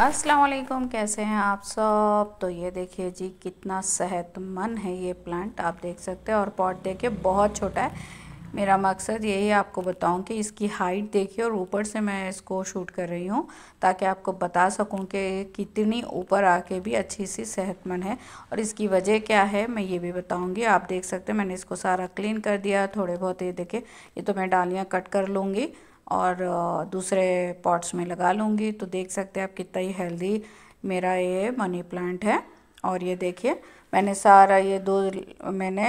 अस्सलाम वालेकुम कैसे हैं आप सब तो ये देखिए जी कितना सेहतमंद है ये प्लांट आप देख सकते हैं और पॉट देखिए बहुत छोटा है मेरा मकसद यही आपको बताऊं कि इसकी हाइट देखिए और ऊपर से मैं इसको शूट कर रही हूं ताकि आपको बता सकूं कि कितनी ऊपर आके भी अच्छी सी सेहतमंद है और इसकी वजह क्या है मैं ये भी बताऊंगी आप देख सकते हैं मैंने इसको सारा क्लीन कर दिया थोड़े बहुत ये देखे ये तो मैं डालियाँ कट कर लूँगी और दूसरे पॉट्स में लगा लूँगी तो देख सकते हैं आप कितना ही हेल्दी मेरा ये मनी प्लांट है और ये देखिए मैंने सारा ये दो मैंने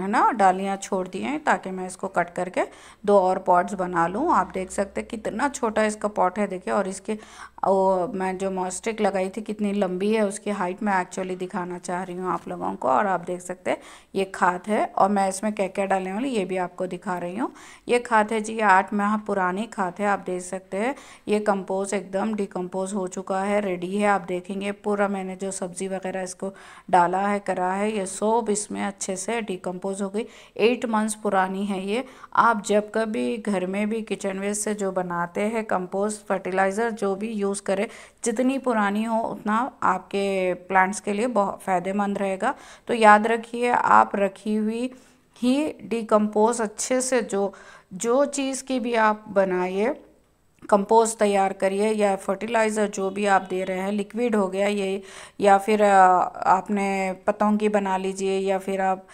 है ना डालियाँ छोड़ दी हैं ताकि मैं इसको कट करके दो और पॉट्स बना लूँ आप देख सकते हैं कितना छोटा इसका पॉट है देखिए और इसके वो मैं जो मॉस्टिक लगाई थी कितनी लंबी है उसकी हाइट मैं एक्चुअली दिखाना चाह रही हूँ आप लोगों को और आप देख सकते हैं ये खाद है और मैं इसमें क्या क्या डालने वाली ये भी आपको दिखा रही हूँ ये खाद है जी ये आठ माह पुरानी खाद है आप देख सकते हैं ये कंपोज एकदम डिकम्पोज हो चुका है रेडी है आप देखेंगे पूरा मैंने जो सब्ज़ी वगैरह इसको डाला है करा है ये सोप इसमें अच्छे से डिकम्पोज सपोज़ हो गई एट मंथ्स पुरानी है ये आप जब कभी घर में भी किचन वेस्ट से जो बनाते हैं कंपोस्ट फर्टिलाइज़र जो भी यूज़ करें जितनी पुरानी हो उतना आपके प्लांट्स के लिए बहुत फ़ायदेमंद रहेगा तो याद रखिए आप रखी हुई ही डिकम्पोज अच्छे से जो जो चीज़ की भी आप बनाइए कंपोस्ट तैयार करिए या फर्टिलाइज़र जो भी आप दे रहे हैं लिक्विड हो गया ये या फिर आपने पतों की बना लीजिए या फिर आप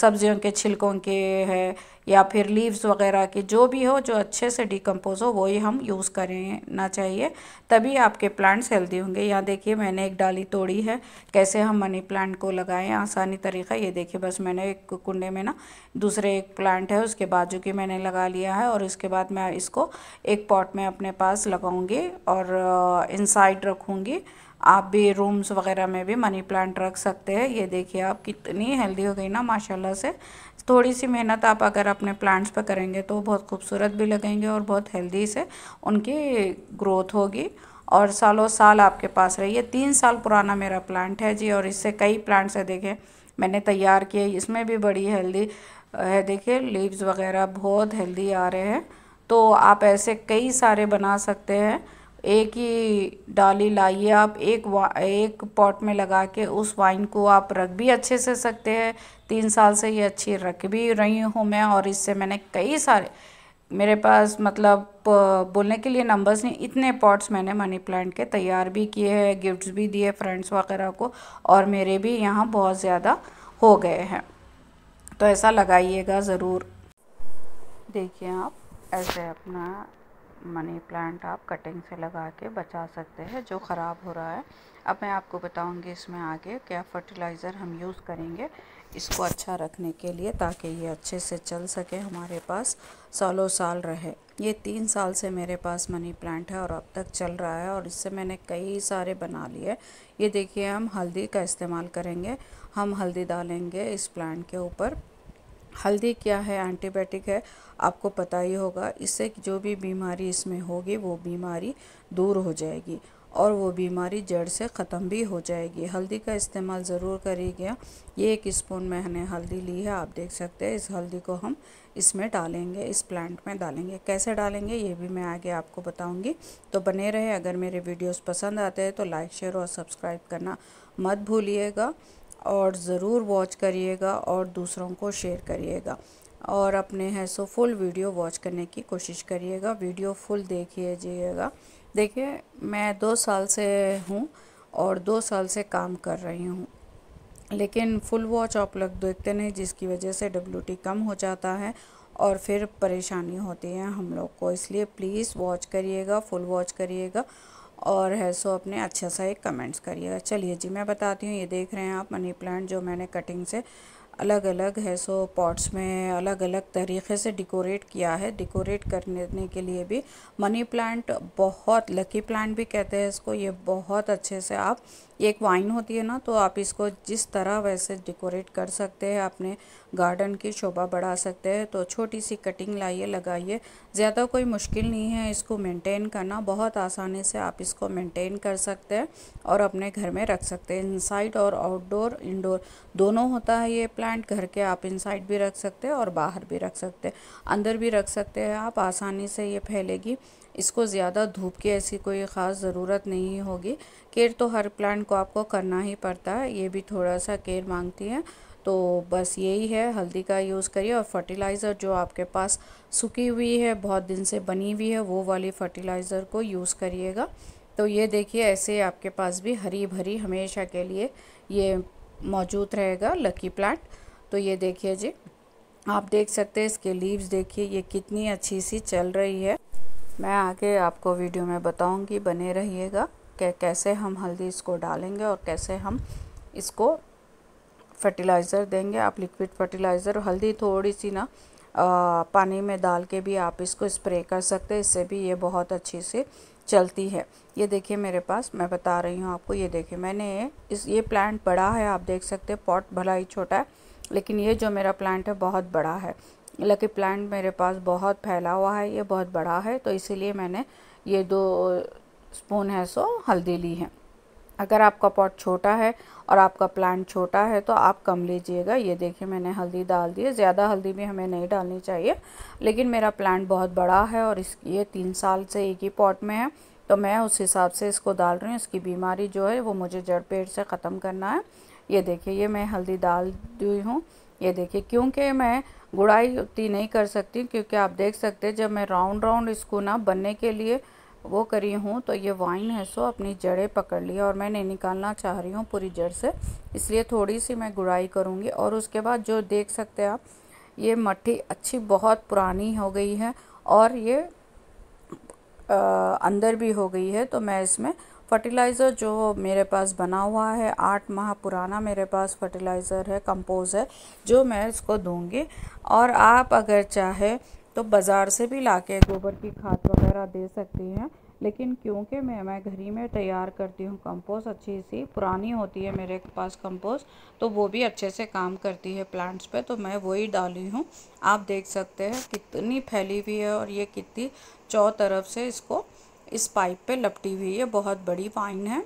सब्जियों के छिलकों के है या फिर लीव्स वगैरह के जो भी हो जो अच्छे से डिकम्पोज हो वही हम यूज़ करना चाहिए तभी आपके प्लांट्स हेल्दी होंगे यहाँ देखिए मैंने एक डाली तोड़ी है कैसे हम मनी प्लांट को लगाएं आसानी तरीका ये देखिए बस मैंने एक कुंडे में ना दूसरे एक प्लांट है उसके बाजू की मैंने लगा लिया है और उसके बाद मैं इसको एक पॉट में अपने पास लगाऊँगी और इनसाइड रखूँगी आप भी रूम्स वगैरह में भी मनी प्लांट रख सकते हैं ये देखिए आप कितनी हेल्दी हो गई ना माशाल्लाह से थोड़ी सी मेहनत आप अगर अपने प्लांट्स पर करेंगे तो बहुत खूबसूरत भी लगेंगे और बहुत हेल्दी से उनकी ग्रोथ होगी और सालों साल आपके पास रही ये तीन साल पुराना मेरा प्लांट है जी और इससे कई प्लांट्स है देखें मैंने तैयार किए इसमें भी बड़ी हेल्दी है देखिए लीव्स वगैरह बहुत हेल्दी आ रहे हैं तो आप ऐसे कई सारे बना सकते हैं एक ही डाली लाइए आप एक एक पॉट में लगा के उस वाइन को आप रख भी अच्छे से सकते हैं तीन साल से ये अच्छी रख भी रही हूँ मैं और इससे मैंने कई सारे मेरे पास मतलब बोलने के लिए नंबर्स नहीं इतने पॉट्स मैंने मनी प्लांट के तैयार भी किए हैं गिफ्ट्स भी दिए फ्रेंड्स वगैरह को और मेरे भी यहाँ बहुत ज़्यादा हो गए हैं तो ऐसा लगाइएगा ज़रूर देखिए आप ऐसे अपना मनी प्लांट आप कटिंग से लगा के बचा सकते हैं जो ख़राब हो रहा है अब मैं आपको बताऊंगी इसमें आगे क्या फर्टिलाइज़र हम यूज़ करेंगे इसको अच्छा रखने के लिए ताकि ये अच्छे से चल सके हमारे पास सालों साल रहे ये तीन साल से मेरे पास मनी प्लांट है और अब तक चल रहा है और इससे मैंने कई सारे बना लिए ये देखिए हम हल्दी का इस्तेमाल करेंगे हम हल्दी डालेंगे इस प्लांट के ऊपर हल्दी क्या है एंटीबायोटिक है आपको पता ही होगा इससे जो भी बीमारी इसमें होगी वो बीमारी दूर हो जाएगी और वो बीमारी जड़ से ख़त्म भी हो जाएगी हल्दी का इस्तेमाल ज़रूर करिएगा ये एक स्पून मैंने हल्दी ली है आप देख सकते हैं इस हल्दी को हम इसमें डालेंगे इस प्लांट में डालेंगे कैसे डालेंगे ये भी मैं आगे आपको बताऊंगी तो बने रहे अगर मेरे वीडियोस पसंद आते हैं तो लाइक शेयर और सब्सक्राइब करना मत भूलिएगा और ज़रूर वॉच करिएगा और दूसरों को शेयर करिएगा और अपने है सो फुल वीडियो वॉच करने की कोशिश करिएगा वीडियो फुल देखिए जाइएगा देखिए मैं दो साल से हूँ और दो साल से काम कर रही हूँ लेकिन फुल वॉच आप लोग देखते नहीं जिसकी वजह से डब्ल्यू कम हो जाता है और फिर परेशानी होती है हम लोग को इसलिए प्लीज़ वॉच करिएगा फुल वॉच करिएगा और है सो अपने अच्छा सा एक कमेंट्स करिएगा चलिए जी मैं बताती हूँ ये देख रहे हैं आप मनी प्लांट जो मैंने कटिंग से अलग अलग है सो पॉट्स में अलग अलग तरीके से डिकोरेट किया है डिकोरेट करने के लिए भी मनी प्लांट बहुत लकी प्लांट भी कहते हैं इसको ये बहुत अच्छे से आप ये एक वाइन होती है ना तो आप इसको जिस तरह वैसे डेकोरेट कर सकते हैं अपने गार्डन की शोभा बढ़ा सकते हैं तो छोटी सी कटिंग लाइए लगाइए ज़्यादा कोई मुश्किल नहीं है इसको मेंटेन करना बहुत आसानी से आप इसको मेंटेन कर सकते हैं और अपने घर में रख सकते हैं इनसाइड और आउटडोर इंडोर दोनों होता है ये प्लांट घर के आप इनसाइड भी रख सकते हैं और बाहर भी रख सकते हैं अंदर भी रख सकते हैं आप आसानी से ये फैलेगी इसको ज़्यादा धूप की ऐसी कोई ख़ास ज़रूरत नहीं होगी केयर तो हर प्लांट को आपको करना ही पड़ता है ये भी थोड़ा सा केयर मांगती है तो बस यही है हल्दी का यूज़ करिए और फर्टिलाइज़र जो आपके पास सूखी हुई है बहुत दिन से बनी हुई है वो वाली फर्टिलाइज़र को यूज़ करिएगा तो ये देखिए ऐसे आपके पास भी हरी भरी हमेशा के लिए ये मौजूद रहेगा लकी प्लांट तो ये देखिए जी आप देख सकते हैं इसके लीव्स देखिए ये कितनी अच्छी सी चल रही है मैं आगे आपको वीडियो में बताऊंगी बने रहिएगा कि कैसे हम हल्दी इसको डालेंगे और कैसे हम इसको फर्टिलाइज़र देंगे आप लिक्विड फर्टिलाइज़र हल्दी थोड़ी सी ना आ, पानी में डाल के भी आप इसको स्प्रे कर सकते हैं इससे भी ये बहुत अच्छी से चलती है ये देखिए मेरे पास मैं बता रही हूँ आपको ये देखिए मैंने इस ये प्लांट बड़ा है आप देख सकते हैं पॉट भला ही छोटा है लेकिन ये जो मेरा प्लांट है बहुत बड़ा है लकी मतलब प्लांट मेरे पास बहुत फैला हुआ है ये बहुत बड़ा है तो इसीलिए मैंने ये दो स्पून है सो हल्दी ली है अगर आपका पॉट छोटा है और आपका प्लांट छोटा है तो आप कम लीजिएगा ये देखिए मैंने हल्दी डाल दी है ज़्यादा हल्दी भी हमें नहीं डालनी चाहिए लेकिन मेरा प्लांट बहुत बड़ा है और इस ये तीन साल से एक ही पॉट में है तो मैं उस हिसाब से इसको डाल रही हूँ इसकी बीमारी जो है वो मुझे जड़ पेड़ से ख़त्म करना है ये देखिए ये मैं हल्दी डाल दी हूँ ये देखिए क्योंकि मैं गुड़ाई उतनी नहीं कर सकती क्योंकि आप देख सकते हैं जब मैं राउंड राउंड इसको ना बनने के लिए वो करी हूँ तो ये वाइन है सो अपनी जड़ें पकड़ ली और मैं नहीं निकालना चाह रही हूँ पूरी जड़ से इसलिए थोड़ी सी मैं गुड़ाई करूँगी और उसके बाद जो देख सकते हैं आप ये मट्टी अच्छी बहुत पुरानी हो गई है और ये आ, अंदर भी हो गई है तो मैं इसमें फर्टिलाइज़र जो मेरे पास बना हुआ है आठ माह पुराना मेरे पास फर्टिलाइज़र है कंपोज है जो मैं इसको दूंगी और आप अगर चाहे तो बाज़ार से भी ला के गोबर की खाद वगैरह दे सकती हैं लेकिन क्योंकि मैं मैं घर ही में तैयार करती हूँ कंपोस्ट अच्छी सी पुरानी होती है मेरे पास कंपोस्ट तो वो भी अच्छे से काम करती है प्लांट्स पे तो मैं वही डाली हूँ आप देख सकते हैं कितनी फैली हुई है और ये कितनी चौ तरफ से इसको इस पाइप पे लपटी हुई है बहुत बड़ी वाइन है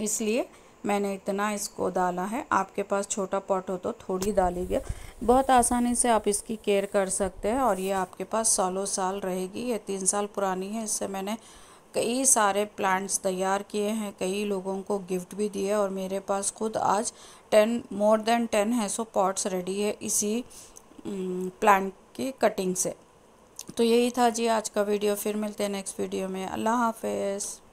इसलिए मैंने इतना इसको डाला है आपके पास छोटा पॉट हो तो थोड़ी डालेगी बहुत आसानी से आप इसकी केयर कर सकते हैं और ये आपके पास सालों साल रहेगी ये तीन साल पुरानी है इससे मैंने कई सारे प्लांट्स तैयार किए हैं कई लोगों को गिफ्ट भी दिए और मेरे पास खुद आज टेन मोर देन टेन है सो पॉट्स रेडी है इसी प्लांट की कटिंग से तो यही था जी आज का वीडियो फिर मिलते हैं नेक्स्ट वीडियो में अल्लाह हाफिज़